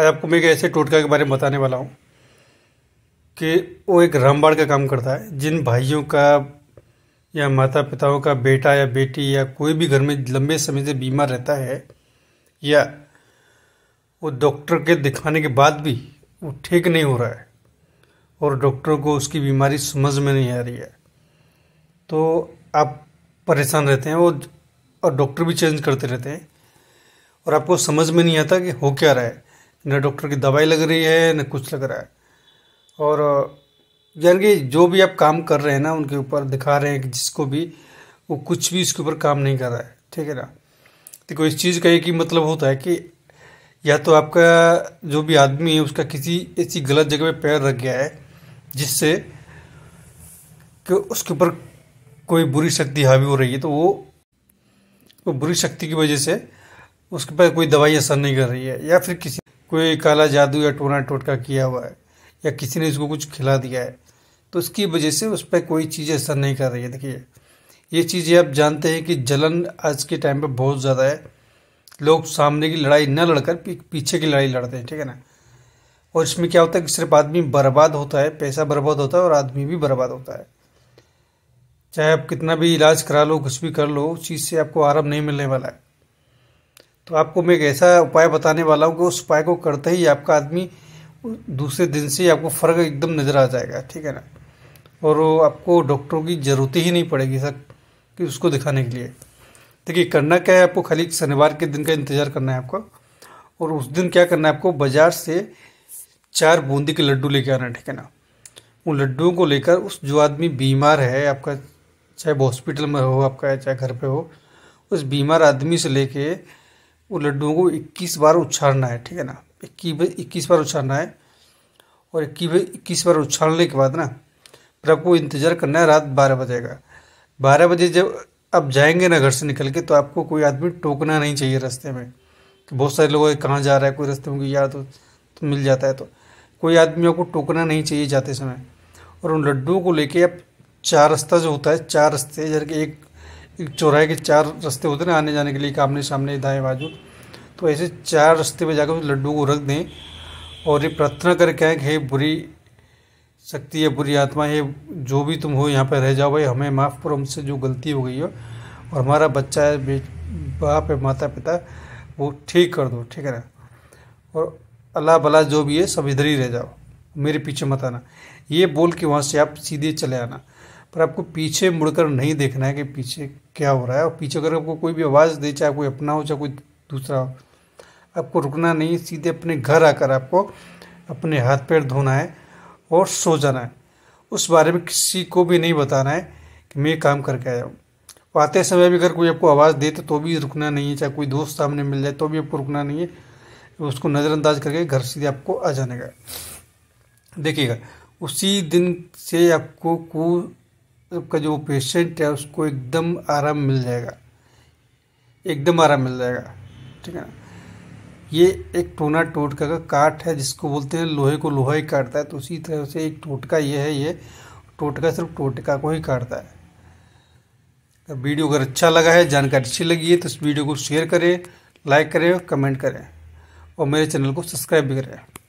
आज आपको मैं एक ऐसे टोटका के बारे में बताने वाला हूँ कि वो एक रामबाड़ का काम करता है जिन भाइयों का या माता पिताओं का बेटा या बेटी या कोई भी घर में लंबे समय से बीमार रहता है या वो डॉक्टर के दिखाने के बाद भी वो ठीक नहीं हो रहा है और डॉक्टरों को उसकी बीमारी समझ में नहीं आ रही है तो आप परेशान रहते हैं और डॉक्टर भी चेंज करते रहते हैं और आपको समझ में नहीं आता कि हो क्या रहा है न डॉक्टर की दवाई लग रही है न कुछ लग रहा है और यानी कि जो भी आप काम कर रहे हैं ना उनके ऊपर दिखा रहे हैं कि जिसको भी वो कुछ भी इसके ऊपर काम नहीं कर रहा है ठीक है ना देखो इस चीज़ का एक ही मतलब होता है कि या तो आपका जो भी आदमी है उसका किसी ऐसी गलत जगह पे पैर रख गया है जिससे कि उसके ऊपर कोई बुरी शक्ति हावी हो रही है तो वो वो बुरी शक्ति की वजह से उसके पास कोई दवाई असर नहीं कर रही है या फिर किसी कोई काला जादू या टोना टोटका किया हुआ है या किसी ने इसको कुछ खिला दिया है तो उसकी वजह से उस पर कोई चीज़ असर नहीं कर रही है देखिए ये चीज़ें आप जानते हैं कि जलन आज के टाइम पर बहुत ज़्यादा है लोग सामने की लड़ाई न लड़कर पीछे की लड़ाई लड़ते हैं ठीक है ना और इसमें क्या होता है कि सिर्फ आदमी बर्बाद होता है पैसा बर्बाद होता है और आदमी भी बर्बाद होता है चाहे आप कितना भी इलाज करा लो कुछ भी कर लो उस चीज़ से आपको आराम नहीं मिलने वाला है तो आपको मैं एक ऐसा उपाय बताने वाला हूँ कि उस उपाय को करते ही आपका आदमी दूसरे दिन से आपको फ़र्क एकदम नज़र आ जाएगा ठीक है ना और आपको डॉक्टरों की ज़रूरत ही नहीं पड़ेगी सर कि उसको दिखाने के लिए देखिए करना क्या है आपको खाली शनिवार के दिन का इंतज़ार करना है आपको और उस दिन क्या करना है आपको बाज़ार से चार बूंदी के लड्डू लेकर आना है ठीक है ना उन लड्डुओं को लेकर उस जो आदमी बीमार है आपका चाहे हॉस्पिटल में हो आपका चाहे घर पे हो उस बीमार आदमी से लेके वो लड्डुओं को इक्कीस बार उछालना है ठीक है ना इक्कीस इक्कीस बार उछालना है और इक्कीस इक्कीस बार उछालने के बाद ना फिर आपको इंतज़ार करना है रात बारह बजे का बारह बजे जब आप जाएंगे ना घर से निकल के तो आपको कोई आदमी टोकना नहीं चाहिए रास्ते में कि तो बहुत सारे लोग कहाँ जा रहा है कोई रास्ते में कोई यार तो, तो मिल जाता है तो कोई आदमी आपको टोकना नहीं चाहिए जाते समय और उन लड्डुओं को लेके आप चार रास्ता जो होता है चार रास्ते जैसे कि एक एक चौराहे के चार रास्ते होते ना आने जाने के लिए एक आमने सामने दाएँ बाजू तो ऐसे चार रास्ते पे जाकर उस लड्डू को रख दें और ये प्रार्थना करके कहें कि हे बुरी शक्ति है बुरी आत्मा है जो भी तुम हो यहाँ पर रह जाओ भाई हमें माफ़ करो हमसे जो गलती हो गई हो और हमारा बच्चा है बाप है माता पिता वो ठीक कर दो ठीक है ना और अल्लाह भला जो भी है सब इधर ही रह जाओ मेरे पीछे मत आना ये बोल के वहाँ से आप सीधे चले आना पर आपको पीछे मुड़कर नहीं देखना है कि पीछे क्या हो रहा है और पीछे अगर आपको कोई भी आवाज़ दे चाहे कोई अपना हो चाहे कोई दूसरा हो आपको रुकना नहीं सीधे अपने घर आकर आपको अपने हाथ पैर धोना है और सो जाना है उस बारे में किसी को भी नहीं बताना है कि मैं ये काम करके आया हूँ आते समय भी अगर कोई आपको आवाज़ दे तो, तो भी रुकना नहीं है चाहे कोई दोस्त सामने मिल जाए तो भी आपको रुकना नहीं है उसको नज़रअंदाज करके घर सीधे आपको आ जाने का देखिएगा उसी दिन से आपको को आपका जो पेशेंट है उसको एकदम आराम मिल जाएगा एकदम आराम मिल जाएगा ठीक है ना ये एक टोना टोटका का काट है जिसको बोलते हैं लोहे को लोहा ही काटता है तो उसी तरह से एक टोटका ये है ये टोटका सिर्फ टोटका को ही काटता है तो वीडियो अगर अच्छा लगा है जानकारी अच्छी लगी है तो इस वीडियो को शेयर करें लाइक करें और कमेंट करें और मेरे चैनल को सब्सक्राइब भी करें